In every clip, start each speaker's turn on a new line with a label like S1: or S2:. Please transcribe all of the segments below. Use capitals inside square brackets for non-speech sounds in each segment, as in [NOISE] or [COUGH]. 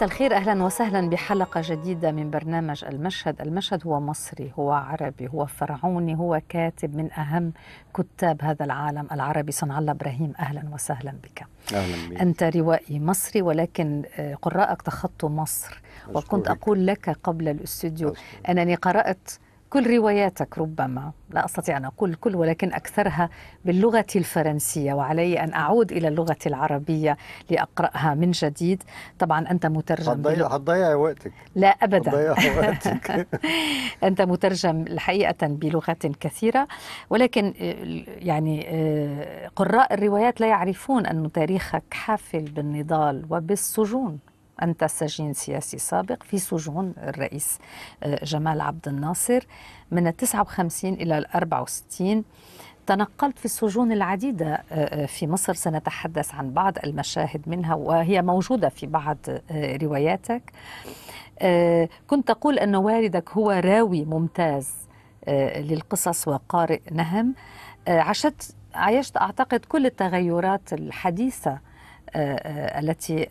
S1: مساء الخير اهلا وسهلا بحلقه جديده من برنامج المشهد، المشهد هو مصري، هو عربي، هو فرعوني، هو كاتب من اهم كتاب هذا العالم العربي صنع الله ابراهيم اهلا وسهلا بك. اهلا بك. انت روائي مصري ولكن آه، قراءك تخطوا مصر، وكنت اقول لك قبل الاستوديو انني قرات كل رواياتك ربما لا أستطيع أن أقول كل ولكن أكثرها باللغة الفرنسية وعلي أن أعود إلى اللغة العربية لأقرأها من جديد طبعا أنت مترجم هتضيع هتضيع وقتك لا أبدا هتضيع [LAUGHS] وقتك [LAUGHS] أنت مترجم الحقيقه بلغات كثيرة ولكن آه، يعني آه، قراء الروايات لا يعرفون أن تاريخك حافل بالنضال وبالسجون أنت سجين سياسي سابق في سجون الرئيس آه، جمال عبد الناصر من 59 إلى 64 تنقلت في السجون العديدة آه، آه، في مصر سنتحدث عن بعض المشاهد منها وهي موجودة في بعض رواياتك كنت تقول أن والدك هو راوي ممتاز للقصص وقارئ نهم عشت عايشت أعتقد كل التغيرات الحديثة التي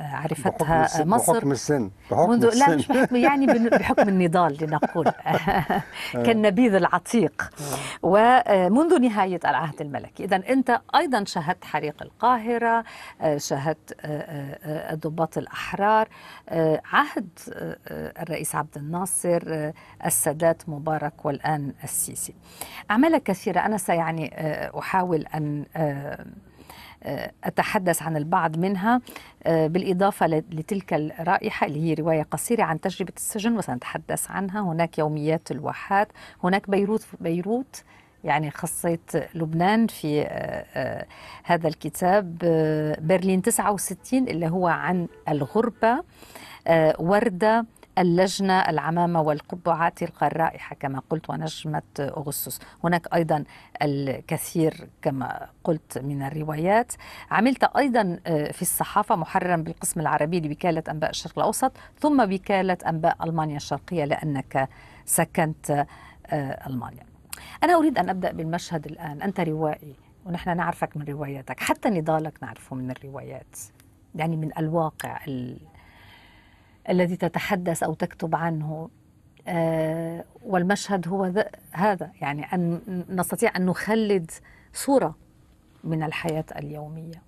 S1: عرفتها بحكم مصر بحكم
S2: السن بحكم منذ السن. لا مش بحكم
S1: يعني [LAUGHS] بحكم النضال لنقول [LAUGHS] آه. كالنبيذ العتيق آه. ومنذ نهاية العهد الملكي إذا أنت أيضا شاهدت حريق القاهرة آه، شاهدت الضباط الأحرار عهد الرئيس عبد الناصر السادات مبارك والآن السيسي أعمال كثيرة أنا سيعني أحاول أن آه، أتحدث عن البعض منها آه، بالإضافة لتلك الرائحة اللي هي رواية قصيرة عن تجربة السجن وسنتحدث عنها هناك يوميات الواحات هناك بيروت بيروت يعني خصيت لبنان في آه، هذا الكتاب برلين 69 اللي هو عن الغربة وردة اللجنة العمامة والقبعة تلقى الرائحة كما قلت ونجمة أغسطس هناك أيضا الكثير كما قلت من الروايات عملت أيضا آه، في الصحافة محررا بالقسم العربي لوكالة أنباء الشرق الأوسط ثم وكالة أنباء ألمانيا الشرقية لأنك سكنت آه، ألمانيا أنا أريد أن أبدأ بالمشهد الآن أنت روائي ونحن نعرفك من رواياتك حتى نضالك نعرفه من الروايات يعني من الواقع ال... الذي تتحدث أو تكتب عنه آه، والمشهد هو هذا يعني أن نستطيع أن نخلد صورة من الحياة اليومية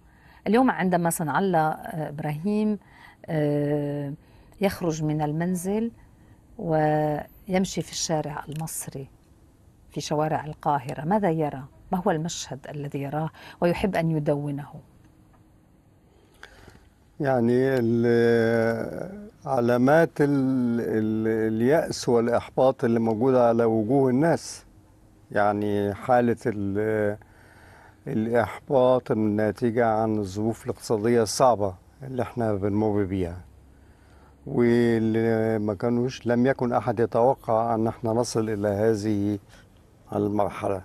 S1: اليوم عندما سنعلى آه، إبراهيم آه، يخرج من المنزل ويمشي في الشارع المصري في شوارع القاهرة ماذا يرى؟ ما هو المشهد الذي يراه ويحب أن يدونه؟
S2: يعني علامات اليأس والإحباط اللي موجودة على وجوه الناس يعني حالة الإحباط الناتجة عن الظروف الاقتصادية الصعبة اللي احنا بنمر بيها واللي ما كانوش لم يكن أحد يتوقع أن احنا نصل إلى هذه المرحلة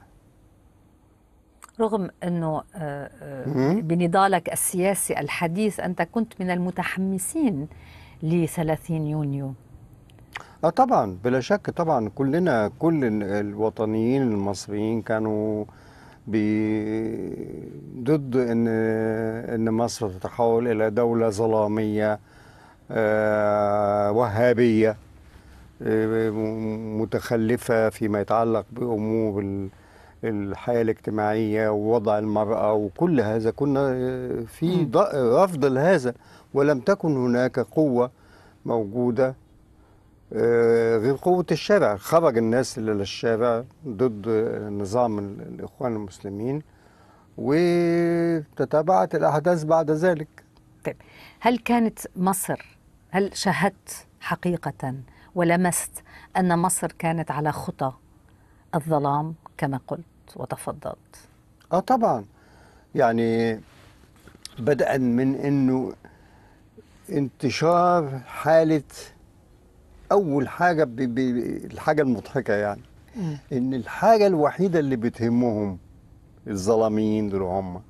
S1: رغم أنه آه، آه، بنضالك السياسي الحديث أنت كنت من المتحمسين ل 30 يونيو
S2: اه طبعا بلا شك طبعا كلنا كل الوطنيين المصريين كانوا ضد ان ان مصر تتحول الى دوله ظلاميه آه، وهابيه متخلفه فيما يتعلق بامور الحياة الاجتماعية ووضع المرأة وكل هذا كنا آه، في رفض آه، لهذا ولم تكن هناك قوة موجودة آه، غير قوة الشارع خرج الناس للشارع ضد نظام الإخوان المسلمين وتتابعت الأحداث بعد ذلك طيب
S1: هل كانت مصر هل شاهدت حقيقة ولمست أن مصر كانت على خطى الظلام كما قلت
S2: وتفضلت اه طبعا يعني بدءا من انه انتشار حاله اول حاجه ب... ب... الحاجه المضحكه يعني ان الحاجه الوحيده اللي بتهمهم الظلاميين دول هم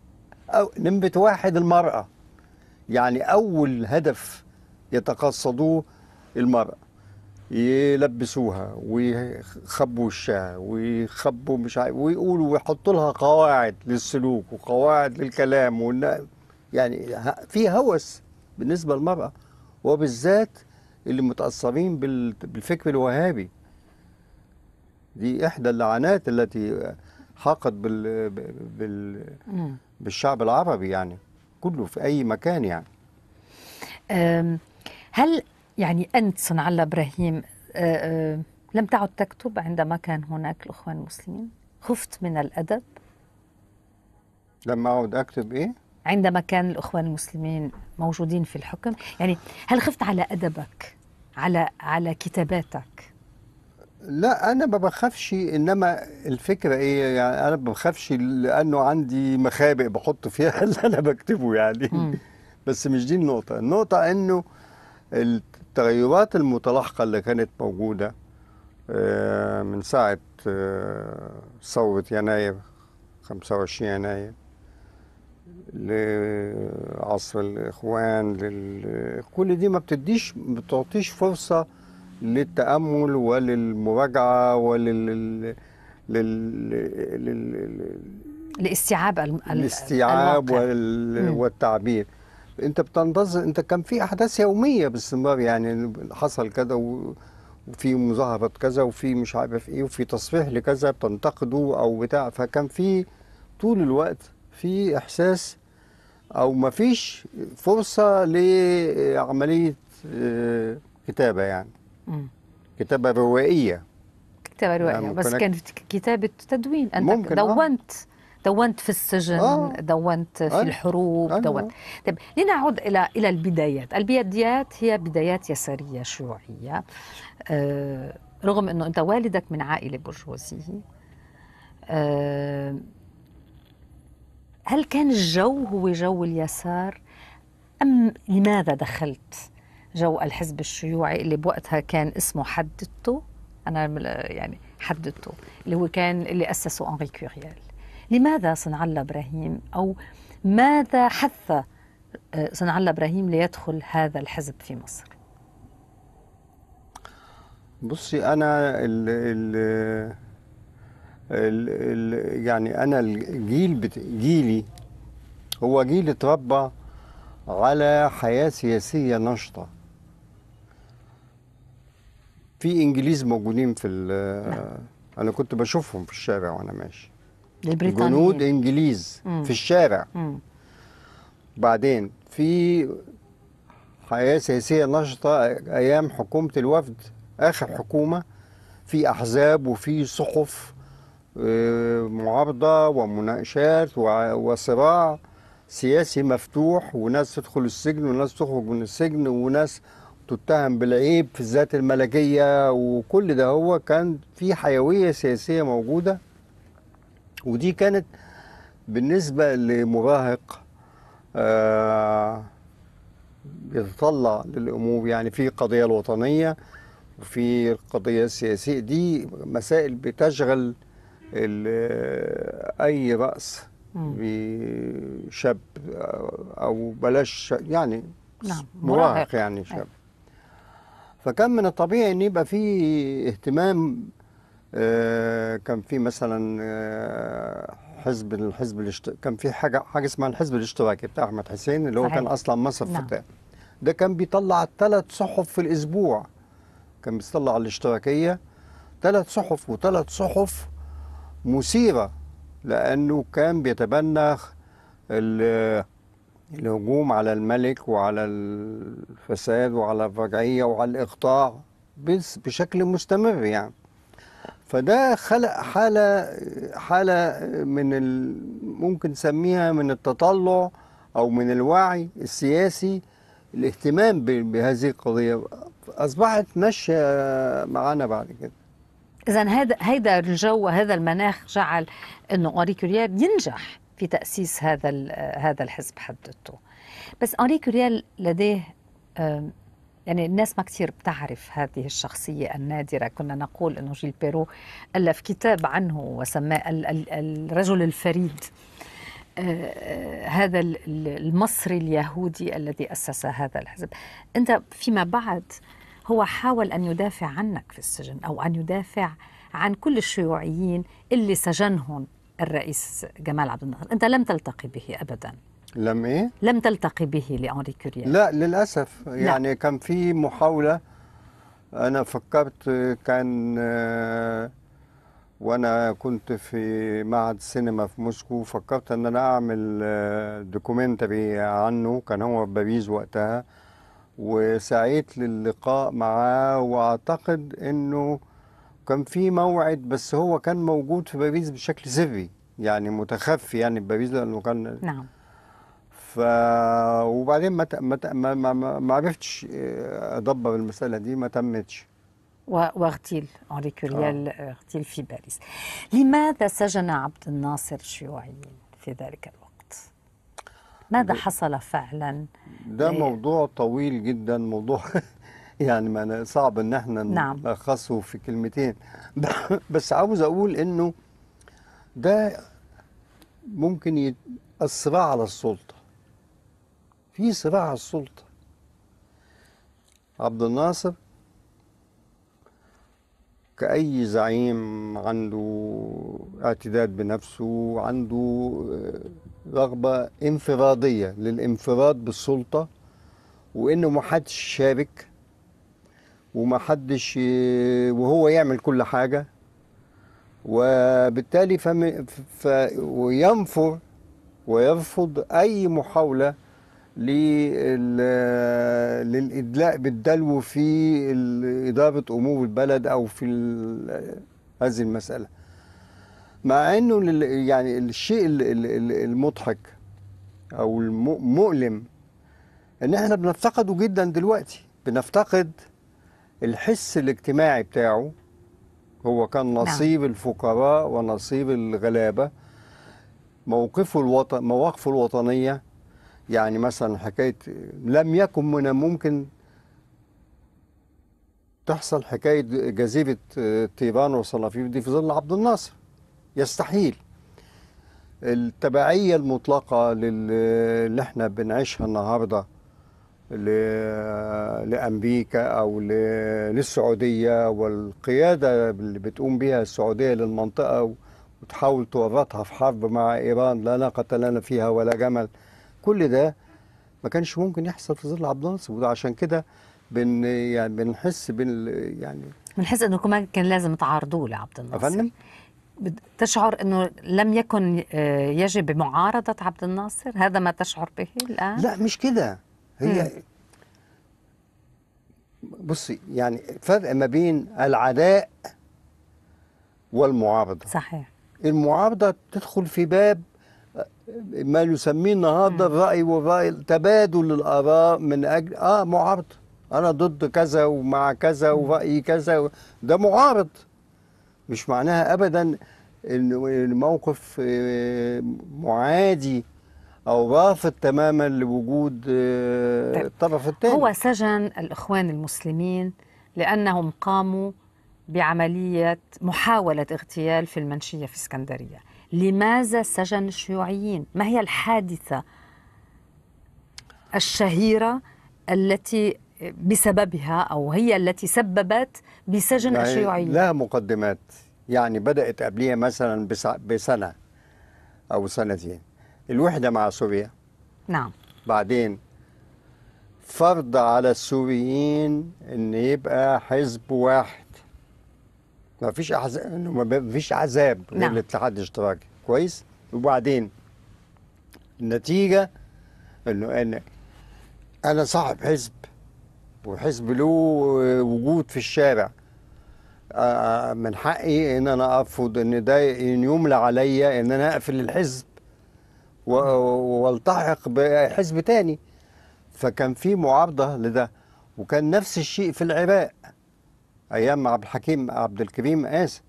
S2: أو نمره واحد المراه يعني اول هدف يتقصدوه المراه يلبسوها ويخبوا الشعر ويخبوا مش عارف ويقولوا ويحطوا لها قواعد للسلوك وقواعد للكلام يعني في هوس بالنسبه للمراه وبالذات اللي متاثرين بالفكر الوهابي دي احدى اللعنات التي حاقت بال... بال... بالشعب العربي يعني كله في اي مكان يعني
S1: هل يعني أنت صنع الله إبراهيم آه، آه، لم تعد تكتب عندما كان هناك الإخوان المسلمين خفت من الأدب
S2: لما اعد أكتب إيه؟
S1: عندما كان الإخوان المسلمين موجودين في الحكم يعني هل خفت على أدبك على على كتاباتك
S2: لا انا ما بخافش انما الفكره ايه يعني انا ما بخافش لانه عندي مخابئ بحط فيها [LAUGHS] اللي انا بكتبه يعني بس مش دي النقطه النقطه انه التغيرات المتلاحقة اللي كانت موجودة آه، من ساعة آه، ثورة يناير 25 يناير لعصر الإخوان لل... كل دي ما بتديش بتعطيش فرصة للتأمل وللمراجعة ولل لل... لل... لل...
S1: الاستيعاب
S2: وال... والتعبير انت بتنتظر انت كان في احداث يوميه باستمرار يعني حصل كذا وفي مظاهره كذا وفي مش عارف ايه وفي تصريح لكذا بتنتقده او بتاع فكان في طول الوقت في احساس او ما فيش فرصه لعمليه آه، كتابه يعني كتابه روائيه
S1: كتابه روائيه يعني بس كانت كتابه تدوين انت ممكن آه. دونت آه. دونت في السجن آه. دونت في آه. الحروب آه. دونت طيب لنعود الى الى البدايات البدايات هي بدايات يساريه شيوعيه آه رغم انه انت والدك من عائله برجوازيه آه هل كان الجو هو جو اليسار ام لماذا دخلت جو الحزب الشيوعي اللي بوقتها كان اسمه حددته انا يعني حددته اللي هو كان اللي اسسه انري كوريال لماذا صنع الله إبراهيم أو ماذا حث آه، صنع الله إبراهيم ليدخل هذا الحزب في مصر
S2: بصي أنا ال ال ال يعني أنا الجيل بت جيلي هو جيل اتربى على حياة سياسية نشطة في انجليز موجودين في نعم. انا كنت بشوفهم في الشارع وانا ماشي للبريطانيين جنود انجليز مم. في الشارع مم. بعدين في حياه سياسيه نشطه ايام حكومه الوفد اخر حكومه في احزاب وفي صحف آه، معارضه ومناقشات وصراع سياسي مفتوح وناس تدخل السجن وناس تخرج من السجن وناس تتهم بالعيب في الذات الملكيه وكل ده هو كان في حيويه سياسيه موجوده ودي كانت بالنسبة لمراهق آه يتطلع للأمور يعني في قضية الوطنية وفي القضية السياسية دي مسائل بتشغل آه، أي رأس بشاب آه، أو بلاش يعني نعم مراهق يعني أيوة. شاب فكان من الطبيعي ان يبقى في اهتمام آه، كان في مثلا آه، حزب الحزب الاشت... كان في حاجه حاجه اسمها الحزب الاشتراكي بتاع احمد حسين اللي هو صحيح. كان اصلا مصر نعم. ده كان بيطلع ثلاث صحف في الاسبوع كان بيطلع الاشتراكيه ثلاث صحف وثلاث صحف مثيره لانه كان بيتبنى الهجوم على الملك وعلى الفساد وعلى الرجعيه وعلى الاقطاع بشكل مستمر يعني فده خلق حالة حالة من ال ممكن نسميها من التطلع أو من الوعي السياسي الاهتمام بهذه القضية أصبحت ماشية معانا بعد كده
S1: إذا هذا هذا الجو وهذا المناخ جعل إنه أنري كوريال ينجح في تأسيس هذا هذا الحزب حددته بس أنري كوريال لديه يعني الناس ما كثير بتعرف هذه الشخصية النادرة كنا نقول أنه جيل بيرو ألف كتاب عنه وسماه الرجل الفريد آه, آه، هذا المصري اليهودي الذي أسس هذا الحزب أنت فيما بعد هو حاول أن يدافع عنك في السجن أو أن يدافع عن كل الشيوعيين اللي سجنهم الرئيس جمال عبد الناصر أنت لم تلتقي به أبداً لم إيه؟ لم تلتقي به لأنري كوريا لا
S2: للأسف يعني لا. كان في محاولة أنا فكرت كان آه، وأنا كنت في معهد السينما في موسكو فكرت إن أنا أعمل آه، دوكيومنتري عنه كان هو في باريس وقتها وسعيت للقاء معاه وأعتقد إنه كان في موعد بس هو كان موجود في باريس بشكل سري يعني متخفي يعني باريس لانه كان نعم ف وبعدين ما ما ما, ما عرفتش آه، ادبر المساله دي ما تمتش
S1: واغتيل اونري آه. كوريال اغتيل في باريس لماذا سجن عبد الناصر شيوعيين في ذلك الوقت ماذا حصل فعلا
S2: ده موضوع طويل جدا موضوع [LAUGHS] يعني ما صعب ان احنا نعم. نلخصه في كلمتين [LAUGHS] بس عاوز اقول انه ده ممكن يأثر على السلطه في صراع السلطة عبد الناصر كأي زعيم عنده اعتداد بنفسه عنده آه، رغبة انفرادية للانفراد بالسلطة وإنه ما حدش يشارك وما حدش آه، وهو يعمل كل حاجة وبالتالي فم... ف... وينفر ويرفض أي محاولة للادلاء بالدلو في اداره امور البلد او في هذه المساله مع انه يعني الشيء المضحك او المؤلم ان احنا بنفتقده جدا دلوقتي بنفتقد الحس الاجتماعي بتاعه هو كان نعم. نصيب نعم. الفقراء ونصيب الغلابه موقفه الوطن مواقفه الوطنيه يعني مثلا حكاية لم يكن من الممكن تحصل حكاية جزيرة آه، طيبان وصلافيب دي في ظل عبد الناصر يستحيل التبعية المطلقة اللي احنا بنعيشها النهاردة لأمريكا أو للسعودية والقيادة اللي بتقوم بها السعودية للمنطقة وتحاول تورطها في حرب مع إيران لا ناقة لنا فيها ولا جمل كل ده ما كانش ممكن يحصل في ظل عبد الناصر وعشان كده بن يعني بنحس بن يعني
S1: بنحس الحكومه كان لازم تعارضوه لعبد الناصر افندم تشعر انه لم يكن آه، يجب معارضه عبد الناصر هذا ما تشعر به الان لا
S2: مش كده هي م. بصي يعني فرق ما بين العداء والمعارضه صحيح المعارضه تدخل في باب ما نسميه النهارده الراي والراي تبادل الاراء من اجل اه معارض انا ضد كذا ومع كذا ورايي كذا ده معارض مش معناها ابدا ان الموقف آه، معادي او رافض تماما لوجود آه، طيب. الطرف الثاني هو
S1: سجن الاخوان المسلمين لانهم قاموا بعمليه محاوله اغتيال في المنشيه في اسكندريه لماذا سجن الشيوعيين ما هي الحادثة الشهيرة التي بسببها أو هي التي سببت بسجن يعني الشيوعيين لها
S2: مقدمات يعني بدأت قبليها مثلا بسنة أو سنتين الوحدة مع سوريا نعم بعدين فرض على السوريين ان يبقى حزب واحد ما فيش أحزاب إنه ما فيش عذاب نعم. للاتحاد الاشتراكي كويس وبعدين النتيجة إنه أنا أنا صاحب حزب وحزب له وجود في الشارع من حقي ان انا ارفض ان ده ان يملى عليا ان انا اقفل الحزب والتحق بحزب تاني فكان في معارضه لده وكان نفس الشيء في العراق ايام عبد الحكيم عبد الكريم اسف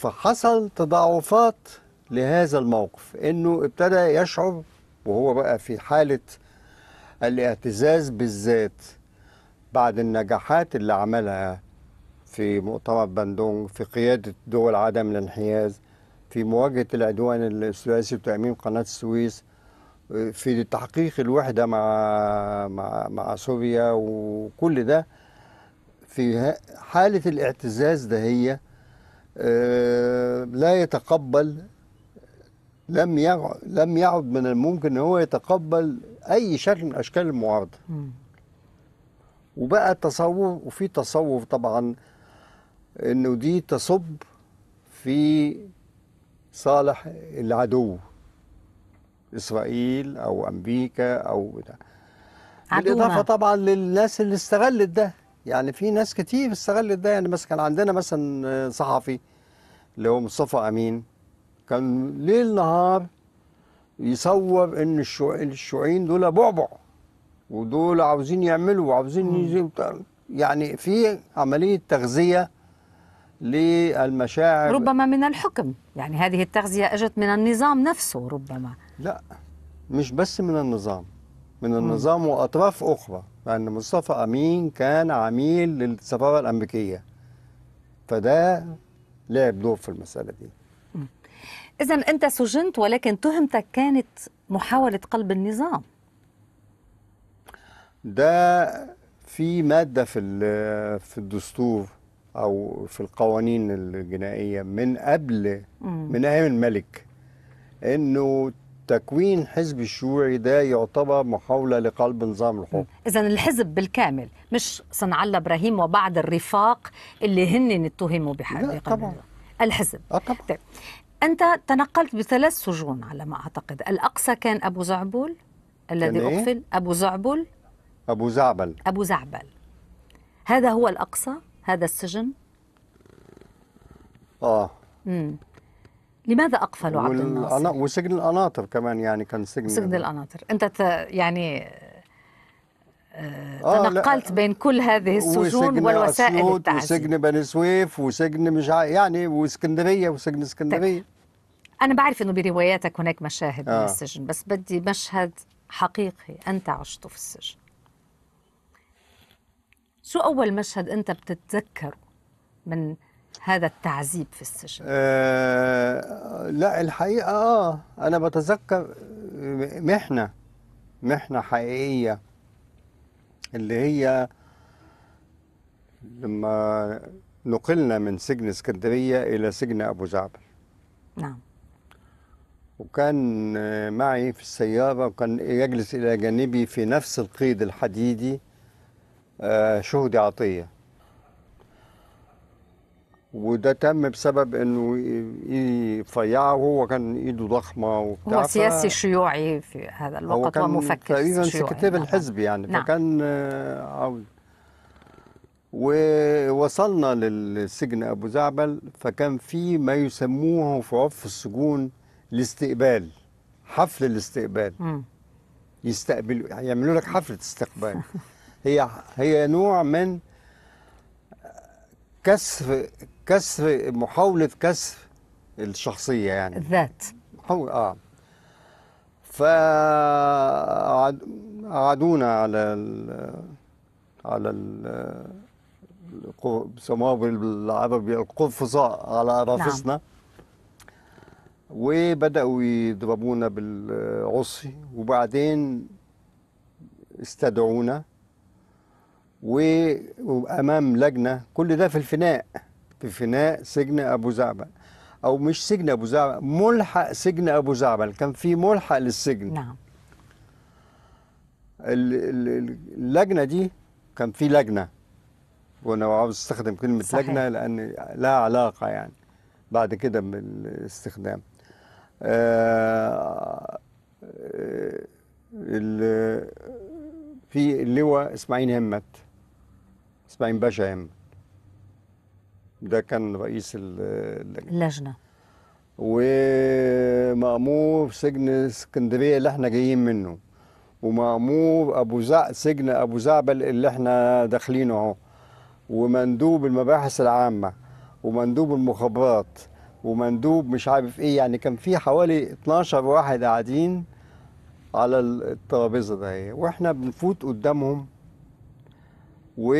S2: فحصل تضاعفات لهذا الموقف انه ابتدى يشعر وهو بقى في حاله الاعتزاز بالذات بعد النجاحات اللي عملها في مؤتمر بندونج في قياده دول عدم الانحياز في مواجهه العدوان الثلاثي وتاميم قناه السويس في تحقيق الوحده مع مع مع سوريا وكل ده في حالة الاعتزاز ده هي آه، لا يتقبل لم لم يعد من الممكن ان هو يتقبل اي شكل من اشكال المعارضه وبقى التصوف وفي تصوف طبعا انه دي تصب في صالح العدو اسرائيل او امريكا او ده. بالإضافة طبعا للناس اللي استغلت ده يعني في ناس كتير استغلت ده يعني مثلا كان عندنا مثلا آه، صحفي اللي هو مصطفى امين كان ليل نهار يصور ان الشيوعيين دول بعبع ودول عاوزين يعملوا وعاوزين يعني في عمليه تغذيه للمشاعر
S1: ربما من الحكم يعني هذه التغذيه اجت من النظام نفسه
S2: ربما لا مش بس من النظام من النظام واطراف اخرى أن مصطفى أمين كان عميل للسفارة الأمريكية فده لعب دور في المسألة دي
S1: إذا أنت سجنت ولكن تهمتك كانت محاولة قلب النظام
S2: ده في مادة في في الدستور أو في القوانين الجنائية من قبل من أيام الملك إنه تكوين حزب الشيوعي ده يعتبر محاولة لقلب نظام الحكم
S1: إذا الحزب بالكامل مش صنع الله إبراهيم وبعض الرفاق اللي هن اتهموا بحقيقه طبعا الحزب آه طبعا. طيب. أنت تنقلت بثلاث سجون على ما أعتقد الأقصى كان أبو زعبول الذي إيه؟ أقفل أبو زعبل
S2: أبو زعبل
S1: أبو زعبل هذا هو الأقصى هذا السجن آه امم لماذا أقفلوا عبد الناصر؟
S2: وسجن القناطر كمان يعني كان سجن سجن
S1: القناطر أنت ت... يعني آه, آه، تنقلت آه، بين كل هذه السجون والوسائل التعذيب وسجن
S2: بني سويف وسجن مش يعني واسكندريه وسجن اسكندريه طيب.
S1: انا بعرف انه برواياتك هناك مشاهد آه. من السجن بس بدي مشهد حقيقي انت عشته في السجن شو اول مشهد انت بتتذكره من هذا التعذيب في السجن؟
S2: آه لا الحقيقة آه أنا بتذكر محنة محنة حقيقية اللي هي لما نقلنا من سجن اسكندرية إلى سجن أبو زعبل نعم وكان معي في السيارة وكان يجلس إلى جانبي في نفس القيد الحديدي آه، شهدي عطية وده تم بسبب انه يفيعه وهو كان ايده ضخمه وبتاع هو سياسي ف...
S1: شيوعي في هذا الوقت هو كان ومفكر تقريبا سكرتير
S2: الحزب يعني نعم. فكان آه، عاوز ووصلنا للسجن ابو زعبل فكان في ما يسموه في عرف السجون الاستقبال حفل الاستقبال م. يستقبلوا يعملوا لك حفله استقبال [LAUGHS] هي هي نوع من كسر كسر محاوله كسر الشخصيه يعني الذات اه فعادونا على ال على ال بيسموها بالعربي القفصاء على رفصنا نعم. وبداوا يضربونا بالعصي وبعدين استدعونا وامام لجنه كل ده في الفناء في فناء سجن ابو زعبل او مش سجن ابو زعبل ملحق سجن ابو زعبل كان في ملحق للسجن نعم اللجنه دي كان في لجنه وانا عاوز استخدم كلمه صحيح. لجنه لان لها علاقه يعني بعد كده بالاستخدام آه, آه، في اللواء اسماعيل همت اسماعيل باشا همت ده كان رئيس اللجنه اللجنه ومأمور سجن اسكندريه اللي احنا جايين منه ومأمور ابو زع سجن ابو زعبل اللي احنا داخلينه اهو ومندوب المباحث العامه ومندوب المخابرات ومندوب مش عارف ايه يعني كان في حوالي 12 واحد قاعدين على الترابيزه ده واحنا بنفوت قدامهم و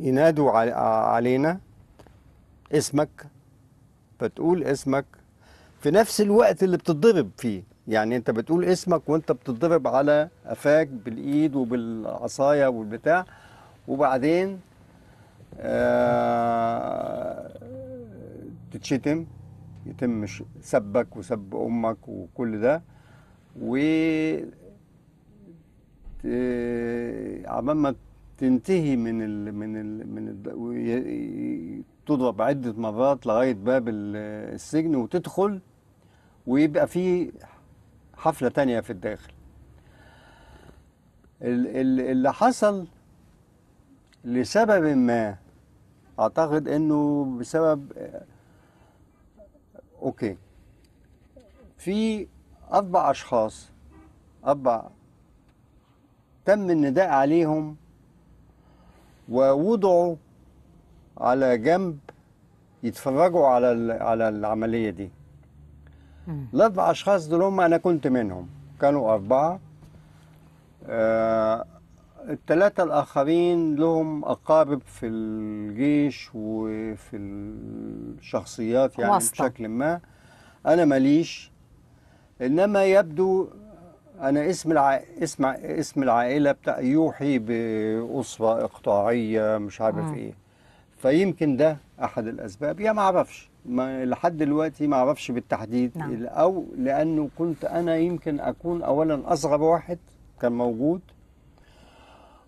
S2: ينادوا علينا اسمك بتقول اسمك في نفس الوقت اللي بتتضرب فيه يعني انت بتقول اسمك وانت بتتضرب على قفاك بالايد وبالعصايه والبتاع وبعدين آه تتشتم يتم سبك وسب امك وكل ده و آه، عقبال ما تنتهي من الـ من الـ من الـ تضرب عده مرات لغايه باب السجن وتدخل ويبقى في حفله تانية في الداخل اللي حصل لسبب ما اعتقد انه بسبب آه، اوكي في اربع اشخاص اربع تم النداء عليهم ووضعوا على جنب يتفرجوا على على العمليه دي الاربع اشخاص دول هم انا كنت منهم كانوا اربعه آه التلاتة الاخرين لهم اقارب في الجيش وفي الشخصيات يعني بشكل ما انا ماليش انما يبدو انا اسم الع... اسم اسم العائله بتاع يوحي باسره اقطاعيه مش عارف مم. آه. ايه فيمكن ده احد الاسباب يا ما اعرفش ما لحد دلوقتي ما اعرفش بالتحديد نعم. او لانه كنت انا يمكن اكون اولا اصغر واحد كان موجود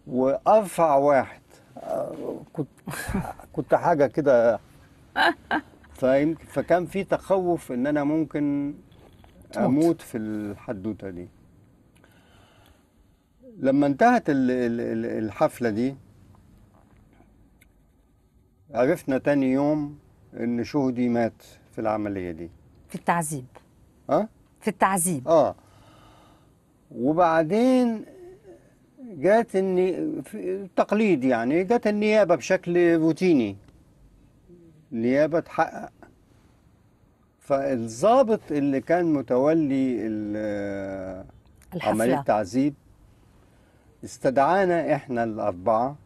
S2: وارفع واحد آه، كنت [LAUGHS] كنت حاجه كده [LAUGHS] فاهم فكان في تخوف ان انا ممكن اموت في الحدوته دي لما انتهت الحفلة دي عرفنا تاني يوم ان شهدي مات في العملية دي في التعذيب اه في التعذيب اه وبعدين جات في تقليد يعني جات النيابة بشكل روتيني نيابة تحقق فالظابط اللي كان متولي عملية التعذيب استدعانا احنا الاربعه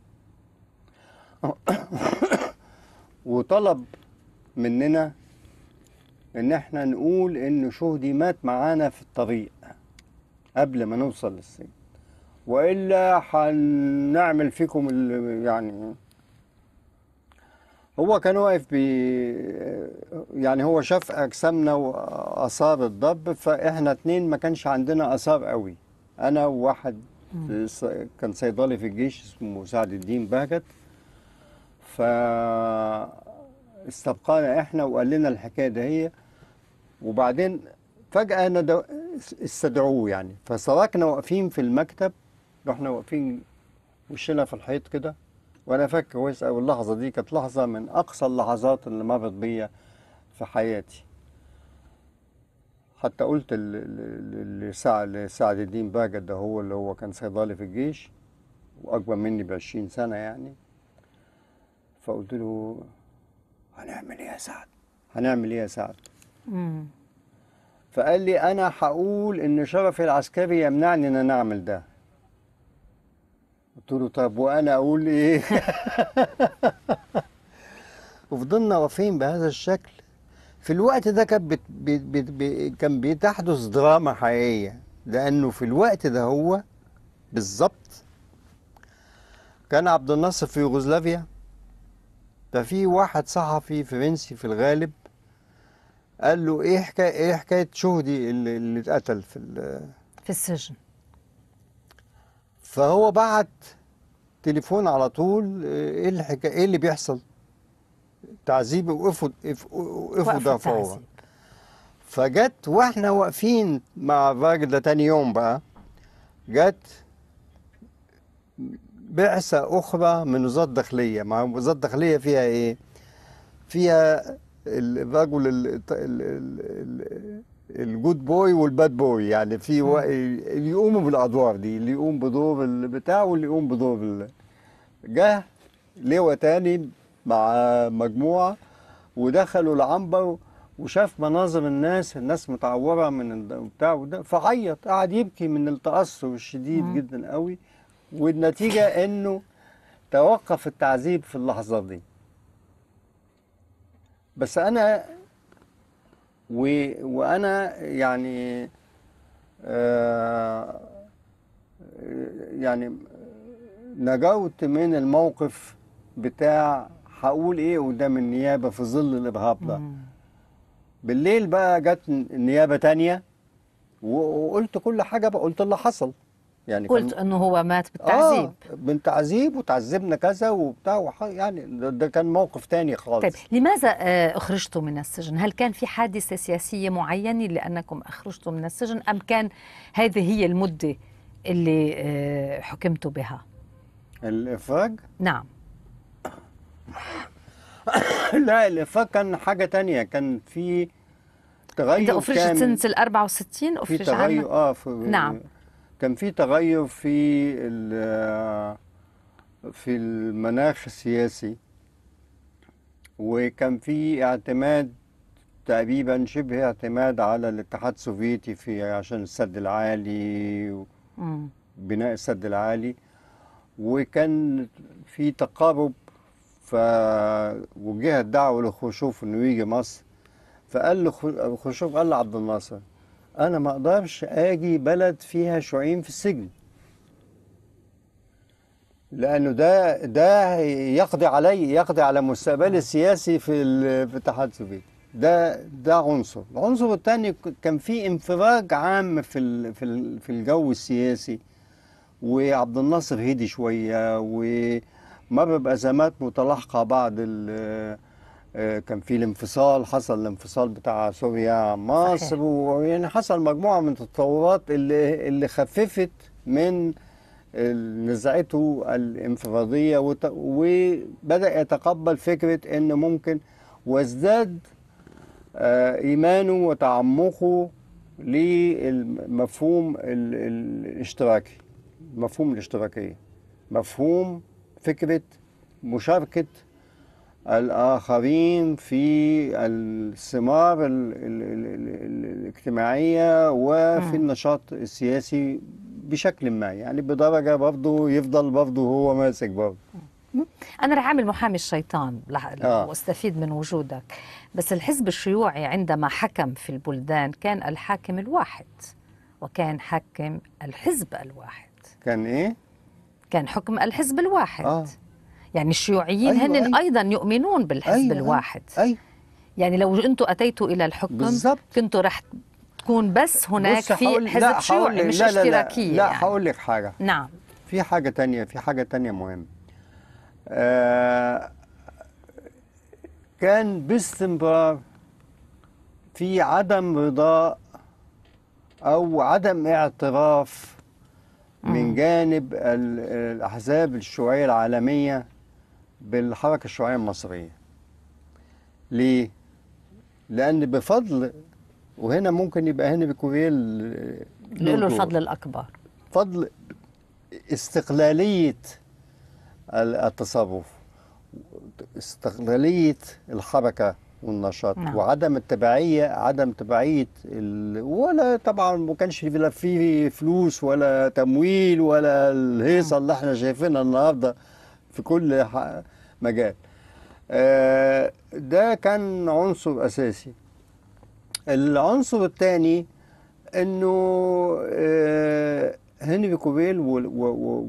S2: وطلب مننا ان احنا نقول ان شهدي مات معانا في الطريق قبل ما نوصل للسجن والا هنعمل فيكم يعني هو كان واقف بي يعني هو شاف اجسامنا واثار الضب فاحنا اتنين ما كانش عندنا اثار قوي انا وواحد كان صيدلي في الجيش اسمه سعد الدين بهجت ف استبقانا احنا وقال لنا الحكايه ده هي وبعدين فجاه ندو... استدعوه يعني فسرقنا واقفين في المكتب رحنا واقفين وشنا في الحيط كده وانا فاكر كويس قوي اللحظه دي كانت لحظه من اقصى اللحظات اللي مرت بيا في حياتي حتى قلت لسعد الدين باجد ده هو اللي هو كان صيدلي في الجيش واكبر مني ب 20 سنه يعني فقلت له هنعمل ايه يا سعد هنعمل ايه يا سعد فقال لي انا هقول ان شرفي العسكري يمنعني ان انا اعمل ده قلت له طب وانا اقول ايه [LAUGHS] وفضلنا واقفين بهذا الشكل في الوقت ده كان بت بت بت بت كان بتحدث دراما حقيقيه لانه في الوقت ده هو بالظبط كان عبد الناصر في يوغوسلافيا ففي واحد صحفي فرنسي في الغالب قال له ايه حكايه ايه حكايه شهدي اللي, اللي اتقتل في في السجن فهو بعت تليفون على طول ايه الحكايه ايه اللي بيحصل تعذيب وقفوا وقفوا دفعوها فجت واحنا واقفين مع الراجل ده تاني يوم بقى جت بعثة أخرى من وزارة الداخلية مع وزارة الداخلية فيها إيه؟ فيها الرجل الجود بوي والباد بوي يعني في اللي يقوموا بالادوار دي اللي يقوم بدور البتاع واللي يقوم بدور جه لواء تاني مع مجموعه ودخلوا العنبر وشاف مناظر الناس الناس متعوره من بتاع وده فعيط قعد يبكي من التاثر الشديد جدا قوي والنتيجه انه توقف التعذيب في اللحظه دي بس انا و... وانا يعني آ... آه، يعني نجوت من الموقف بتاع هقول ايه قدام النيابه في ظل الارهاب ده بالليل بقى جت نيابه تانية وقلت كل حاجه بقى قلت اللي حصل يعني قلت
S1: كان... انه هو مات بالتعذيب
S2: آه بالتعذيب وتعذبنا كذا وبتاع وح... يعني ده كان موقف تاني خالص طيب
S1: لماذا آه، اخرجتوا من السجن؟ هل كان في حادثه سياسيه معينه لانكم اخرجتوا من السجن ام كان هذه هي المده اللي آه، حكمتوا بها؟
S2: الافراج؟ نعم [COUGHS] لا اللي كان حاجة تانية كان في تغير أنت أفرجت سنة
S1: ال 64 أفرج في تغير
S2: آه في نعم كان في تغير في في المناخ السياسي وكان في اعتماد تقريبا شبه اعتماد على الاتحاد السوفيتي في عشان السد العالي بناء السد العالي وكان في تقارب ف وجهه دعوه لخشوف انه يجي مصر فقال له خشوف قال لعبد الناصر انا ما اقدرش اجي بلد فيها شيوعيين في السجن لانه ده ده يقضي علي يقضي على مستقبلي نعم. السياسي في في الاتحاد السوفيتي ده ده عنصر العنصر الثاني كان في انفراج عام في في الجو السياسي وعبد الناصر هدي شويه و ما بيبقى بازمات متلاحقه بعد آه، آه، كان في الانفصال حصل الانفصال بتاع سوريا عن مصر ويعني حصل مجموعه من التطورات اللي اللي خففت من نزعته الانفراديه وبدا يتقبل فكره ان ممكن وازداد آه، ايمانه وتعمقه للمفهوم الاشتراكي مفهوم الاشتراكيه مفهوم فكرة مشاركة الآخرين في الثمار الاجتماعية وفي النشاط السياسي بشكل ما يعني بدرجة برضه يفضل برضه هو ماسك برضه
S1: أنا رح أعمل محامي الشيطان آه. وأستفيد من وجودك بس الحزب الشيوعي عندما حكم في البلدان كان الحاكم الواحد وكان حاكم الحزب الواحد كان إيه؟ كان حكم الحزب الواحد آه. يعني الشيوعيين أيوة هن أيوة. أيضا يؤمنون بالحزب أيوة, أيوة، الواحد أيوة. يعني لو أنتوا أتيتوا إلى الحكم بالزبط. كنتوا رح تكون بس هناك في حزب شيوعي مش لا لا اشتراكية لا, لا يعني.
S2: هقول لك حاجة نعم في حاجة تانية في حاجة تانية مهمة آه، كان باستمرار في عدم رضاء أو عدم اعتراف من جانب الأحزاب الشيوعية العالمية بالحركة الشيوعية المصرية ليه؟ لأن بفضل وهنا ممكن يبقى هنري بكوريل نقول له الفضل الأكبر فضل استقلالية التصرف استقلالية الحركة والنشاط نعم. وعدم التبعيه عدم تبعيه ال... ولا طبعا ما كانش لا في فلوس ولا تمويل ولا الهيصه اللي احنا شايفينها النهارده في كل مجال آه ده كان عنصر اساسي العنصر الثاني انه آه هنري كوبيل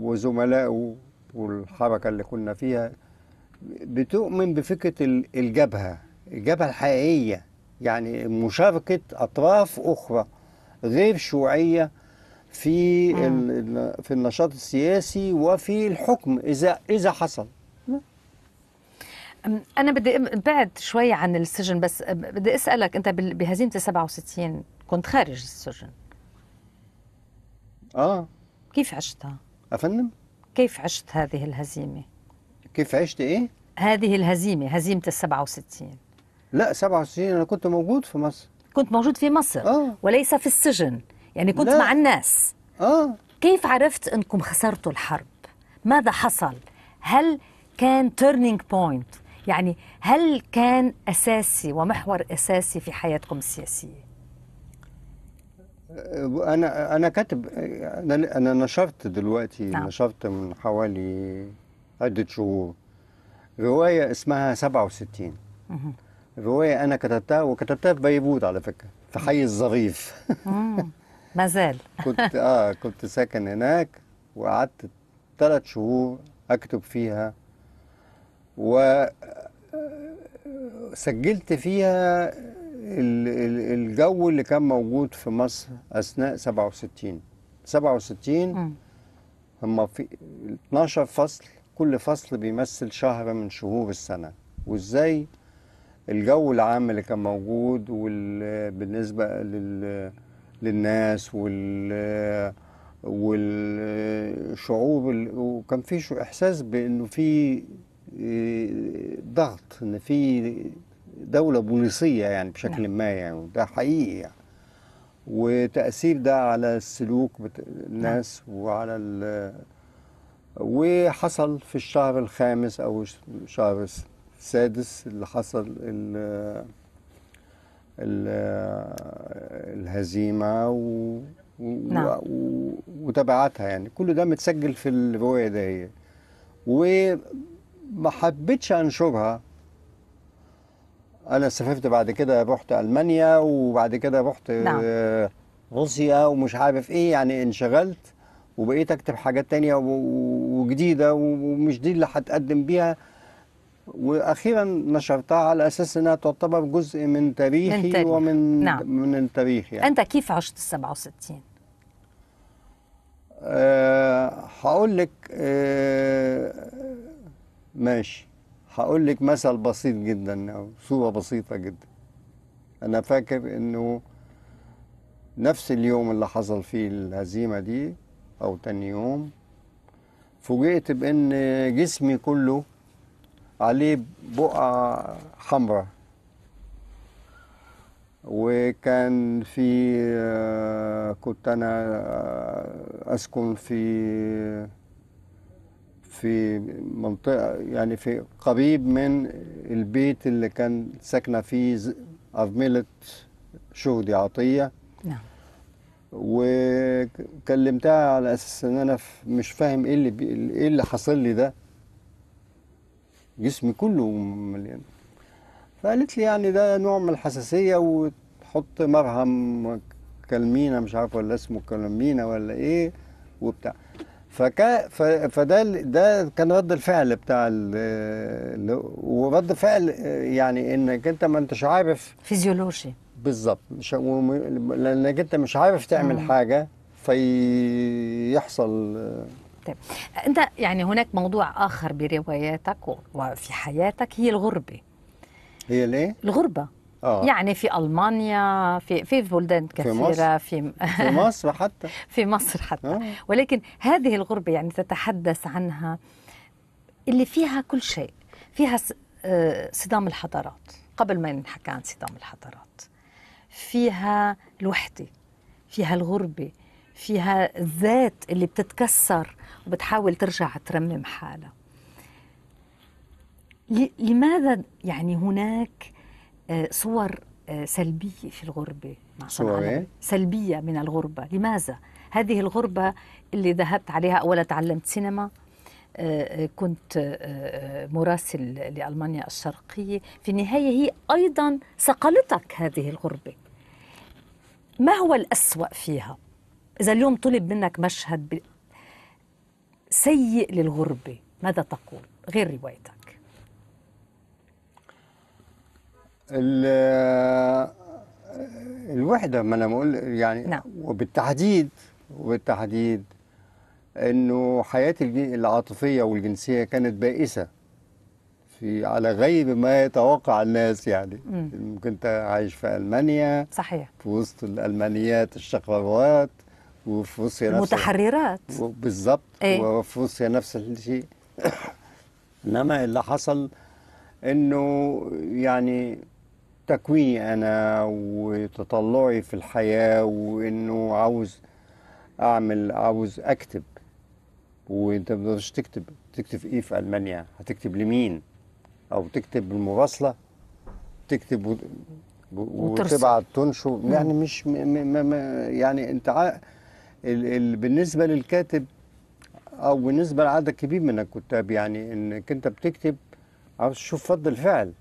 S2: وزملائه والحركه اللي كنا فيها بتؤمن بفكره الجبهه الجبهه حقيقية يعني مشاركة أطراف أخرى غير شيوعية في في النشاط السياسي وفي الحكم إذا إذا حصل
S1: أنا بدي بعد شوي عن السجن بس بدي أسألك أنت بهزيمة 67 كنت خارج السجن آه كيف عشتها؟ أفندم؟ كيف عشت هذه الهزيمة؟
S2: كيف عشت إيه؟
S1: هذه الهزيمة هزيمة 67
S2: لا 67 انا كنت موجود في مصر
S1: كنت موجود في مصر آه. وليس في السجن يعني كنت لا. مع الناس آه. كيف عرفت انكم خسرتوا الحرب ماذا حصل هل كان تيرنينج بوينت يعني هل كان اساسي ومحور اساسي في حياتكم السياسيه
S2: آه، انا انا كاتب انا نشرت دلوقتي نعم. نشرت من حوالي عده شهور روايه اسمها 67 مه. رواية أنا كتبتها وكتبتها في بيبوت على فكرة في حي الظريف ما زال [LAUGHS] كنت آه كنت ساكن هناك وقعدت ثلاث شهور أكتب فيها وسجلت فيها الجو اللي كان موجود في مصر أثناء 67 67 هما في 12 فصل كل فصل بيمثل شهر من شهور السنة وإزاي الجو العام اللي كان موجود وبالنسبة لل للناس وال والشعوب وكان في احساس بانه في آه، ضغط ان في دوله بوليسيه يعني بشكل نعم. ما يعني وده حقيقي يعني وتاثير ده على السلوك الناس نعم. وعلى وحصل في الشهر الخامس او الشهر السادس اللي حصل ال ال الهزيمه و نعم. وتبعاتها يعني كل ده متسجل في الروايه دي وما حبيتش انشرها انا سافرت بعد كده رحت المانيا وبعد كده رحت نعم. روسيا ومش عارف ايه يعني انشغلت وبقيت اكتب حاجات تانية وجديده ومش دي اللي هتقدم بيها واخيرا نشرتها على اساس انها تعتبر جزء من تاريخي من تاريخ. ومن نعم. من التاريخ يعني انت
S1: كيف عشت ال 67
S2: أه هقول لك أه ماشي هقول لك مثل بسيط جدا او صوره بسيطه جدا انا فاكر انه نفس اليوم اللي حصل فيه الهزيمه دي او تاني يوم فوجئت بان جسمي كله عليه بقعة حمراء وكان في آه، كنت أنا آه، أسكن في في منطقة يعني في قريب من البيت اللي كان ساكنة فيه أرملة شهدي عطية نعم وكلمتها على أساس إن أنا مش فاهم إيه اللي إيه اللي حصل لي ده جسمي كله مليان فقالت لي يعني ده نوع من الحساسية وتحط مرهم كلمينا مش عارف ولا اسمه كلمينا ولا ايه وبتاع فكا فده ده كان رد الفعل بتاع ورد فعل يعني انك انت ما انتش عارف فيزيولوجي بالظبط لانك انت مش عارف تعمل مم. حاجه فيحصل طيب
S1: انت يعني هناك موضوع اخر برواياتك وفي حياتك هي الغربه هي ليه؟ الغربه آه. يعني في المانيا في في بلدان كثيره في مصر, في, في مصر حتى [LAUGHS] في مصر حتى أوه. ولكن هذه الغربه يعني تتحدث عنها اللي فيها كل شيء فيها آه، صدام الحضارات قبل ما نحكي عن صدام الحضارات فيها الوحده فيها الغربه فيها الذات اللي بتتكسر بتحاول ترجع ترمم حالها لماذا يعني هناك آه، صور آه، سلبية في الغربة مع صور إيه؟ سلبية من الغربة لماذا؟ هذه الغربة اللي ذهبت عليها أولا تعلمت سينما آه، كنت مراسل لألمانيا الشرقية في النهاية هي أيضا صقلتك هذه الغربة ما هو الأسوأ فيها؟ إذا اليوم طلب منك مشهد سيء للغربة ماذا تقول غير روايتك
S2: الوحدة ما أنا بقول يعني نعم. وبالتحديد وبالتحديد إنه حياتي العاطفية والجنسية كانت بائسة في على غير ما يتوقع الناس يعني كنت عايش في المانيا صحيح في وسط الالمانيات الشقراوات وفي روسيا نفس
S1: المتحررات
S2: بالظبط ايه؟ وفي روسيا نفس الشيء [LAUGHS] انما اللي حصل انه يعني تكويني انا وتطلعي في الحياه وانه عاوز اعمل عاوز اكتب وانت ما تقدرش تكتب تكتب ايه في المانيا هتكتب لمين او تكتب بالمراسله تكتب و... وتبعت تنشر يعني مش م... م... م... يعني انت ال بالنسبه للكاتب او بالنسبه لعدد كبير من الكتاب يعني انك انت بتكتب عاوز تشوف رد الفعل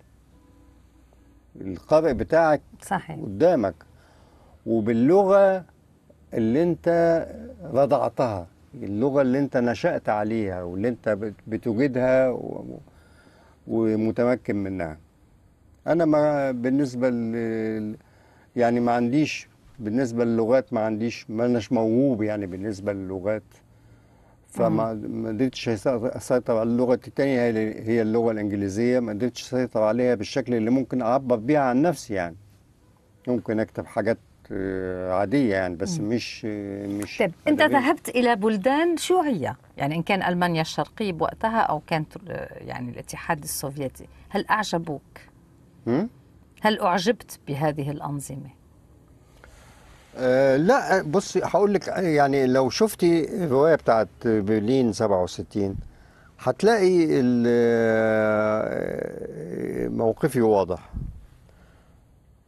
S2: القارئ بتاعك صحيح قدامك وباللغه اللي انت رضعتها اللغه اللي انت نشات عليها واللي انت بتوجدها و... ومتمكن منها انا ما بالنسبه ل... يعني ما عنديش بالنسبه للغات ما عنديش ما اناش موهوب يعني بالنسبه للغات فما ما قدرتش اسيطر على اللغه الثانيه هي اللغه الانجليزيه ما قدرتش اسيطر عليها بالشكل اللي ممكن اعبر بيها عن نفسي يعني ممكن اكتب حاجات آه، عاديه يعني بس مش مش طيب انت ذهبت
S1: الى بلدان شيوعيه يعني ان كان المانيا الشرقيه بوقتها او كانت يعني الاتحاد السوفيتي هل اعجبوك هل اعجبت بهذه الانظمه
S2: آه، لا بصي هقول لك آه، يعني لو شفتي الروايه بتاعت برلين 67 هتلاقي آه، موقفي واضح